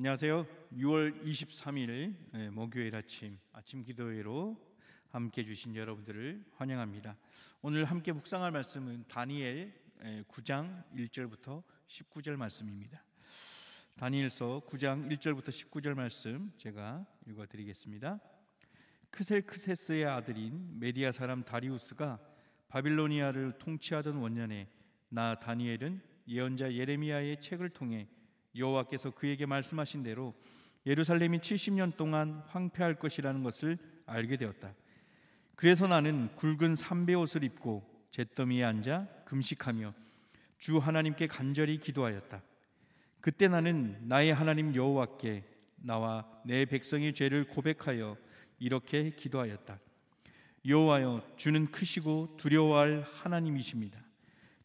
안녕하세요. 6월 23일 예, 목요일 아침 아침 기도회로 함께 주신 여러분들을 환영합니다. 오늘 함께 묵상할 말씀은 다니엘 9장 예, 1절부터 19절 말씀입니다. 다니엘서 9장 1절부터 19절 말씀 제가 읽어 드리겠습니다. 크셀크세스의 아들인 메디아 사람 다리우스가 바빌로니아를 통치하던 원년에 나 다니엘은 예언자 예레미야의 책을 통해 여호와께서 그에게 말씀하신 대로 예루살렘이 70년 동안 황폐할 것이라는 것을 알게 되었다. 그래서 나는 굵은 삼베 옷을 입고 잿더미에 앉아 금식하며 주 하나님께 간절히 기도하였다. 그때 나는 나의 하나님 여호와께 나와 내 백성의 죄를 고백하여 이렇게 기도하였다. 여호와여 주는 크시고 두려워할 하나님이십니다.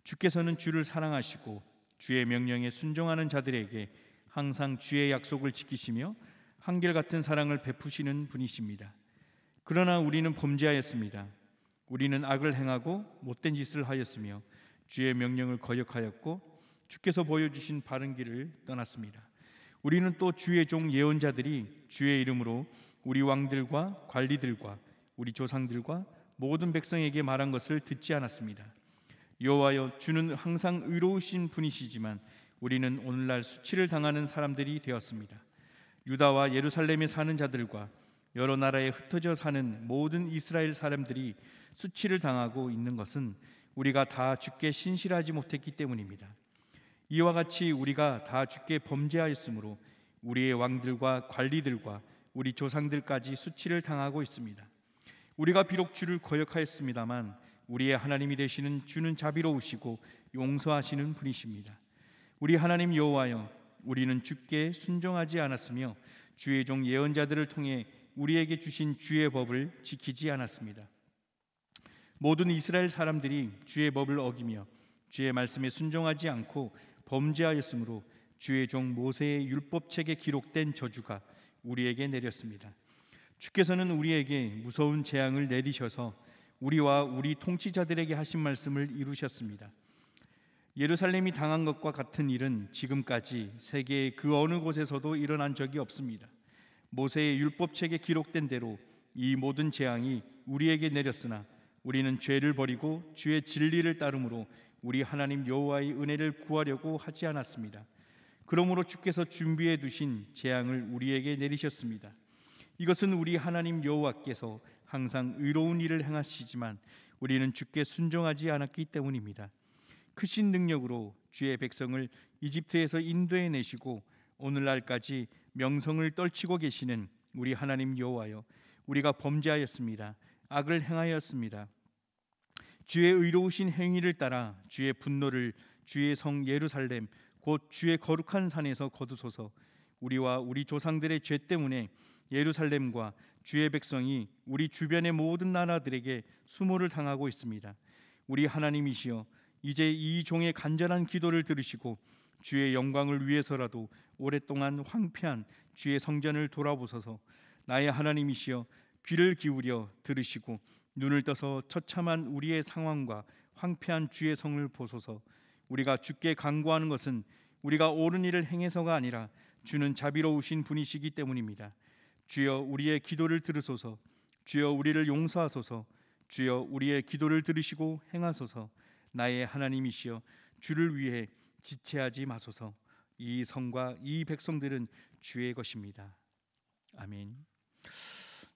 주께서는 주를 사랑하시고 주의 명령에 순종하는 자들에게 항상 주의 약속을 지키시며 한결같은 사랑을 베푸시는 분이십니다. 그러나 우리는 범죄하였습니다. 우리는 악을 행하고 못된 짓을 하였으며 주의 명령을 거역하였고 주께서 보여주신 바른 길을 떠났습니다. 우리는 또 주의 종 예언자들이 주의 이름으로 우리 왕들과 관리들과 우리 조상들과 모든 백성에게 말한 것을 듣지 않았습니다. 여호와여 주는 항상 의로우신 분이시지만 우리는 오늘날 수치를 당하는 사람들이 되었습니다. 유다와 예루살렘에 사는 자들과 여러 나라에 흩어져 사는 모든 이스라엘 사람들이 수치를 당하고 있는 것은 우리가 다 주께 신실하지 못했기 때문입니다. 이와 같이 우리가 다 주께 범죄하였으므로 우리의 왕들과 관리들과 우리 조상들까지 수치를 당하고 있습니다. 우리가 비록 주를 거역하였습니다만 우리의 하나님이 되시는 주는 자비로우시고 용서하시는 분이십니다. 우리 하나님 여호와여 우리는 주께 순종하지 않았으며 주의 종 예언자들을 통해 우리에게 주신 주의 법을 지키지 않았습니다. 모든 이스라엘 사람들이 주의 법을 어기며 주의 말씀에 순종하지 않고 범죄하였으므로 주의 종 모세의 율법책에 기록된 저주가 우리에게 내렸습니다. 주께서는 우리에게 무서운 재앙을 내리셔서 우리와 우리 통치자들에게 하신 말씀을 이루셨습니다. 예루살렘이 당한 것과 같은 일은 지금까지 세계의 그 어느 곳에서도 일어난 적이 없습니다. 모세의 율법책에 기록된 대로 이 모든 재앙이 우리에게 내렸으나 우리는 죄를 버리고 주의 진리를 따름으로 우리 하나님 여호와의 은혜를 구하려고 하지 않았습니다. 그러므로 주께서 준비해 두신 재앙을 우리에게 내리셨습니다. 이것은 우리 하나님 여호와께서 항상 의로운 일을 행하시지만 우리는 주께 순종하지 않았기 때문입니다. 크신 능력으로 주의 백성을 이집트에서 인도해 내시고 오늘날까지 명성을 떨치고 계시는 우리 하나님 여호와여 우리가 범죄하였습니다. 악을 행하였습니다. 주의 의로우신 행위를 따라 주의 분노를 주의 성 예루살렘 곧 주의 거룩한 산에서 거두소서 우리와 우리 조상들의 죄 때문에 예루살렘과 주의 백성이 우리 주변의 모든 나라들에게 수모를 당하고 있습니다. 우리 하나님이시여 이제 이 종의 간절한 기도를 들으시고 주의 영광을 위해서라도 오랫동안 황폐한 주의 성전을 돌아보소서. 나의 하나님이시여 귀를 기울여 들으시고 눈을 떠서 처참한 우리의 상황과 황폐한 주의 성을 보소서. 우리가 주께 간구하는 것은 우리가 옳은 일을 행해서가 아니라 주는 자비로우신 분이시기 때문입니다. 주여 우리의 기도를 들으소서. 주여 우리를 용서하소서. 주여 우리의 기도를 들으시고 행하소서. 나의 하나님이시여 주를 위해 지체하지 마소서. 이 성과 이 백성들은 주의 것입니다. 아멘.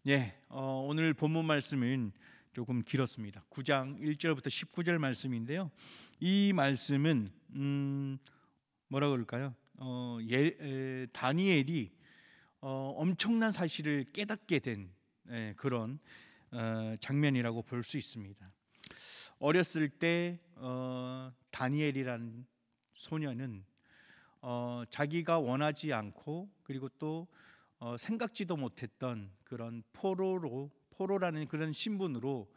예, 어, 오늘 본문 말씀은 조금 길었습니다. 9장 1절부터 19절 말씀인데요. 이 말씀은 음, 뭐라 그럴까요? 어, 예, 에, 다니엘이 어, 엄청난 사실을 깨닫게 된 예, 그런 어, 장면이라고 볼 수 있습니다. 어렸을 때 어, 다니엘이라 소년은 어, 자기가 원하지 않고 그리고 또 어, 생각지도 못했던 그런 포로로 포로라는 그런 신분으로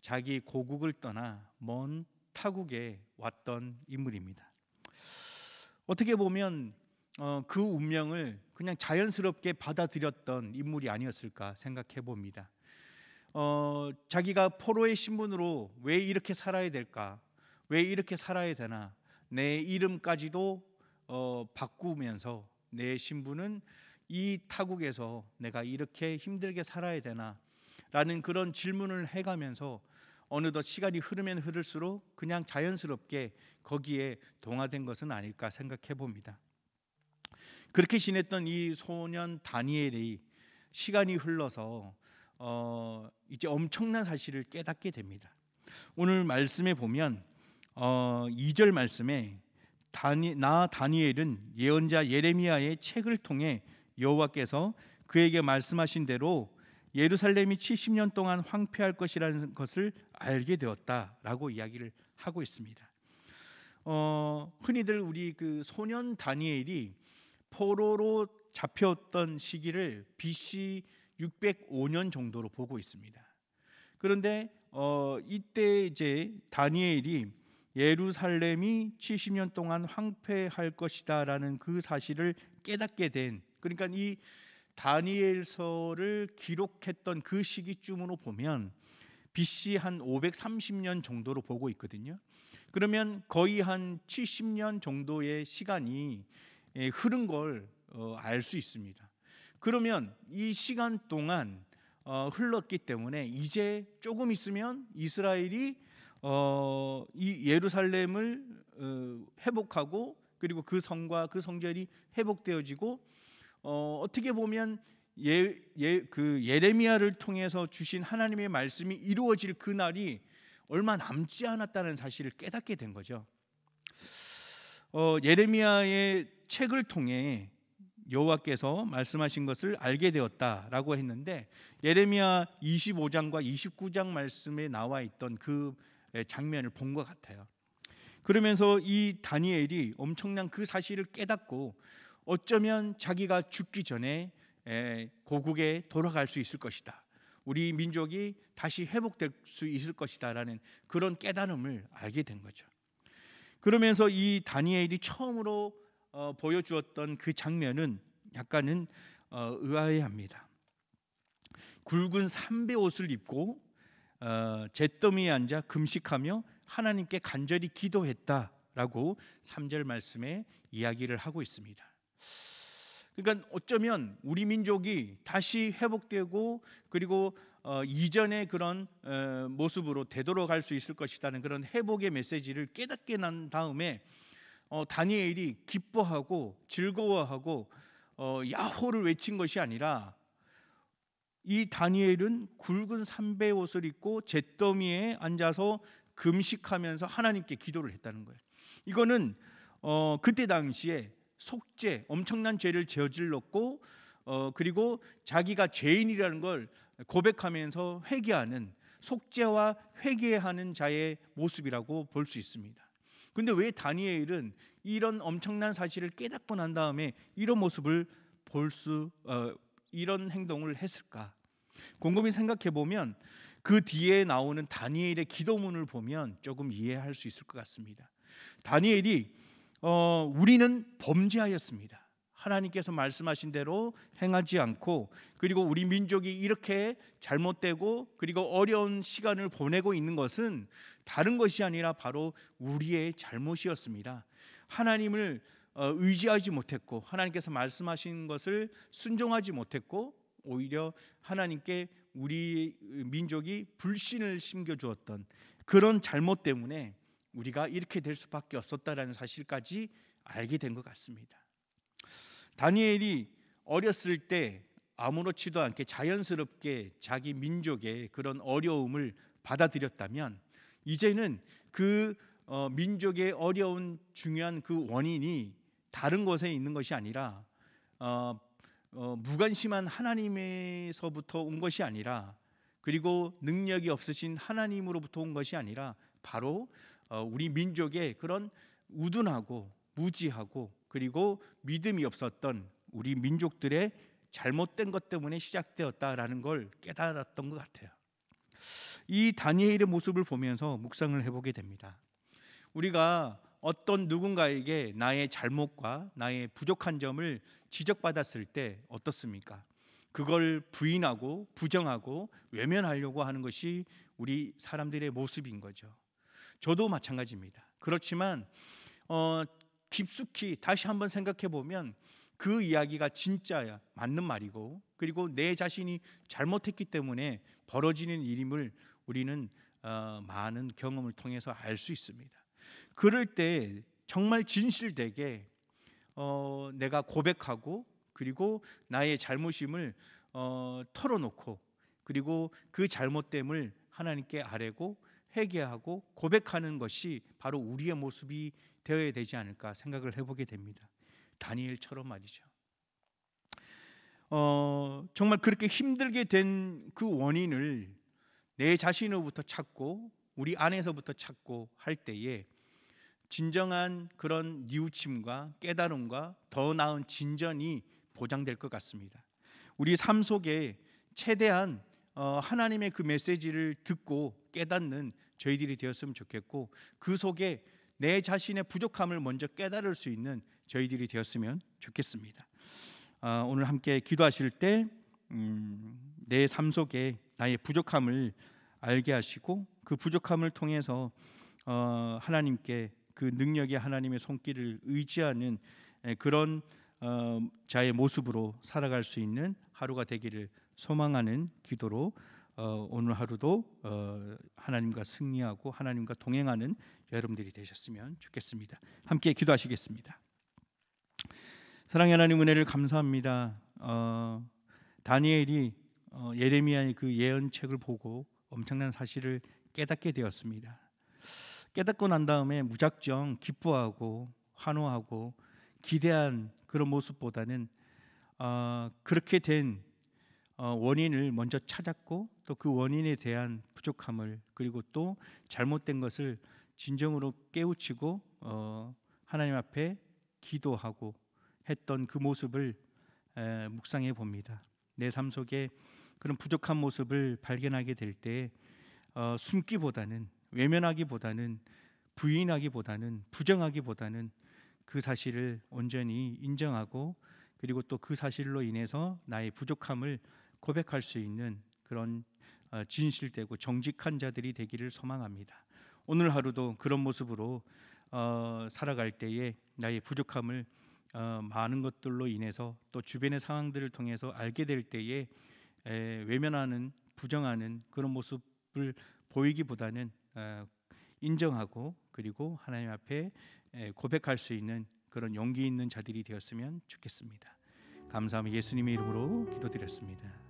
자기 고국을 떠나 먼 타국에 왔던 인물입니다. 어떻게 보면 어, 그 운명을 그냥 자연스럽게 받아들였던 인물이 아니었을까 생각해 봅니다. 어, 자기가 포로의 신분으로 왜 이렇게 살아야 될까? 왜 이렇게 살아야 되나? 내 이름까지도 어, 바꾸면서 내 신분은 이 타국에서 내가 이렇게 힘들게 살아야 되나? 라는 그런 질문을 해가면서 어느덧 시간이 흐르면 흐를수록 그냥 자연스럽게 거기에 동화된 것은 아닐까 생각해 봅니다. 그렇게 지냈던 이 소년 다니엘이 시간이 흘러서 어, 이제 엄청난 사실을 깨닫게 됩니다. 오늘 말씀에 보면 어, 2절 말씀에 다니, 나 다니엘은 예언자 예레미야의 책을 통해 여호와께서 그에게 말씀하신 대로 예루살렘이 70년 동안 황폐할 것이라는 것을 알게 되었다라고 이야기를 하고 있습니다. 어, 흔히들 우리 그 소년 다니엘이 포로로 잡혔던 시기를 BC 605년 정도로 보고 있습니다. 그런데 어, 이때 이제 다니엘이 예루살렘이 70년 동안 황폐할 것이다라는 그 사실을 깨닫게 된 그러니까 이 다니엘서를 기록했던 그 시기쯤으로 보면 BC 한 530년 정도로 보고 있거든요. 그러면 거의 한 70년 정도의 시간이 예, 흐른 걸 알수 어, 있습니다. 그러면 이 시간 동안 어, 흘렀기 때문에 이제 조금 있으면 이스라엘이 어, 이 예루살렘을 회복하고 그리고 그 성과 그 성전이 회복되어지고 어, 떻게 보면 예, 예, 그 예레미야를 통해서 주신 하나님의 말씀이 이루어질 그 날이 얼마 남지 않았다는 사실을 깨닫게 된 거죠. 어, 예레미야의 책을 통해 여호와께서 말씀하신 것을 알게 되었다라고 했는데 예레미야 25장과 29장 말씀에 나와 있던 그 장면을 본 것 같아요. 그러면서 이 다니엘이 엄청난 그 사실을 깨닫고 어쩌면 자기가 죽기 전에 고국에 돌아갈 수 있을 것이다. 우리 민족이 다시 회복될 수 있을 것이다라는 그런 깨달음을 알게 된 거죠. 그러면서 이 다니엘이 처음으로 어, 보여주었던 그 장면은 약간은 어, 의아해합니다. 굵은 삼배 옷을 입고 어, 잿더미에 앉아 금식하며 하나님께 간절히 기도했다라고 3절 말씀에 이야기를 하고 있습니다. 그러니까 어쩌면 우리 민족이 다시 회복되고 그리고 어, 이전의 그런 어, 모습으로 되돌아갈 수 있을 것이라는 그런 회복의 메시지를 깨닫게 난 다음에 어, 다니엘이 기뻐하고 즐거워하고 어, 야호를 외친 것이 아니라 이 다니엘은 굵은 삼배 옷을 입고 잿더미에 앉아서 금식하면서 하나님께 기도를 했다는 거예요. 이거는 어, 그때 당시에 속죄 엄청난 죄를 저질렀고 어, 그리고 자기가 죄인이라는 걸 고백하면서 회개하는 속죄와 회개하는 자의 모습이라고 볼 수 있습니다. 근데 왜 다니엘은 이런 엄청난 사실을 깨닫고 난 다음에 이런 모습을 볼수 어, 이런 행동을 했을까? 곰곰이 생각해 보면 그 뒤에 나오는 다니엘의 기도문을 보면 조금 이해할 수 있을 것 같습니다. 다니엘이 어, 우리는 범죄하였습니다. 하나님께서 말씀하신 대로 행하지 않고 그리고 우리 민족이 이렇게 잘못되고 그리고 어려운 시간을 보내고 있는 것은 다른 것이 아니라 바로 우리의 잘못이었습니다. 하나님을 어, 의지하지 못했고 하나님께서 말씀하신 것을 순종하지 못했고 오히려 하나님께 우리 민족이 불신을 심겨 주었던 그런 잘못 때문에 우리가 이렇게 될 수밖에 없었다라는 사실까지 알게 된 것 같습니다. 다니엘이 어렸을 때 아무렇지도 않게 자연스럽게 자기 민족의 그런 어려움을 받아들였다면 이제는 그 어, 민족의 어려운 중요한 그 원인이 다른 곳에 있는 것이 아니라 어, 어, 무관심한 하나님에서부터 온 것이 아니라 그리고 능력이 없으신 하나님으로부터 온 것이 아니라 바로 어, 우리 민족의 그런 우둔하고 무지하고 그리고 믿음이 없었던 우리 민족들의 잘못된 것 때문에 시작되었다라는 걸 깨달았던 것 같아요. 이 다니엘의 모습을 보면서 묵상을 해보게 됩니다. 우리가 어떤 누군가에게 나의 잘못과 나의 부족한 점을 지적받았을 때 어떻습니까? 그걸 부인하고 부정하고 외면하려고 하는 것이 우리 사람들의 모습인 거죠. 저도 마찬가지입니다. 그렇지만 어, 깊숙이 다시 한번 생각해 보면 그 이야기가 진짜야 맞는 말이고 그리고 내 자신이 잘못했기 때문에 벌어지는 일임을 우리는 어, 많은 경험을 통해서 알 수 있습니다. 그럴 때 정말 진실되게 어, 내가 고백하고 그리고 나의 잘못임을 어, 털어놓고 그리고 그 잘못됨을 하나님께 아뢰고 회개하고 고백하는 것이 바로 우리의 모습이 되어야 되지 않을까 생각을 해보게 됩니다. 다니엘처럼 말이죠. 어, 정말 그렇게 힘들게 된 그 원인을 내 자신으로부터 찾고 우리 안에서부터 찾고 할 때에 진정한 그런 뉘우침과 깨달음과 더 나은 진전이 보장될 것 같습니다. 우리 삶 속에 최대한 어, 하나님의 그 메시지를 듣고 깨닫는 저희들이 되었으면 좋겠고 그 속에 내 자신의 부족함을 먼저 깨달을 수 있는 저희들이 되었으면 좋겠습니다. 어, 오늘 함께 기도하실 때 내삶 음, 속에 나의 부족함을 알게 하시고 그 부족함을 통해서 어, 하나님께 그 능력의 하나님의 손길을 의지하는 그런 어, 자의 모습으로 살아갈 수 있는 하루가 되기를 소망하는 기도로 어, 오늘 하루도 어, 하나님과 승리하고 하나님과 동행하는 여러분들이 되셨으면 좋겠습니다. 함께 기도하시겠습니다. 사랑의 하나님 은혜를 감사합니다. 어, 다니엘이 어, 예레미야의 그 예언책을 보고 엄청난 사실을 깨닫게 되었습니다. 깨닫고 난 다음에 무작정 기뻐하고 환호하고 기대한 그런 모습보다는 어, 그렇게 된 어, 원인을 먼저 찾았고 또 그 원인에 대한 부족함을 그리고 또 잘못된 것을 진정으로 깨우치고 어, 하나님 앞에 기도하고 했던 그 모습을 묵상해 봅니다. 내 삶 속에 그런 부족한 모습을 발견하게 될때 어, 숨기보다는 외면하기보다는 부인하기보다는 부정하기보다는 그 사실을 온전히 인정하고 그리고 또 그 사실로 인해서 나의 부족함을 고백할 수 있는 그런 어, 진실되고 정직한 자들이 되기를 소망합니다. 오늘 하루도 그런 모습으로 어, 살아갈 때에 나의 부족함을 어, 많은 것들로 인해서 또 주변의 상황들을 통해서 알게 될 때에 에, 외면하는 부정하는 그런 모습을 보이기보다는 어, 인정하고 그리고 하나님 앞에 에, 고백할 수 있는 그런 용기 있는 자들이 되었으면 좋겠습니다. 감사하며 예수님의 이름으로 기도드렸습니다.